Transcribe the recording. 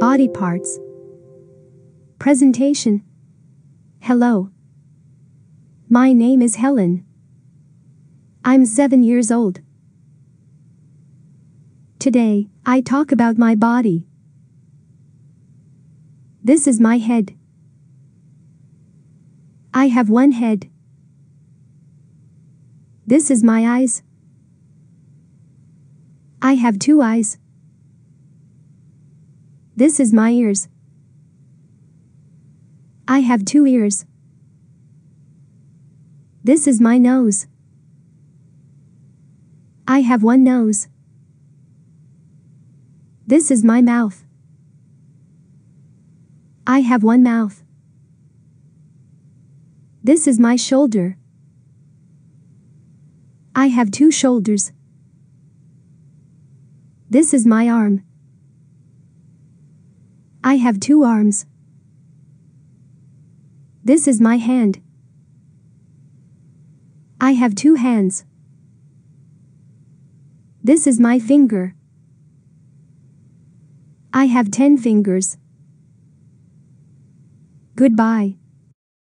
Body parts. Presentation. Hello. My name is Helen. I'm seven years old. Today, I talk about my body. This is my head. I have one head. This is my eyes. I have two eyes. This is my ears. I have two ears. This is my nose. I have one nose. This is my mouth. I have one mouth. This is my shoulder. I have two shoulders. This is my arm. I have two arms. This is my hand. I have two hands. This is my finger. I have ten fingers. Goodbye.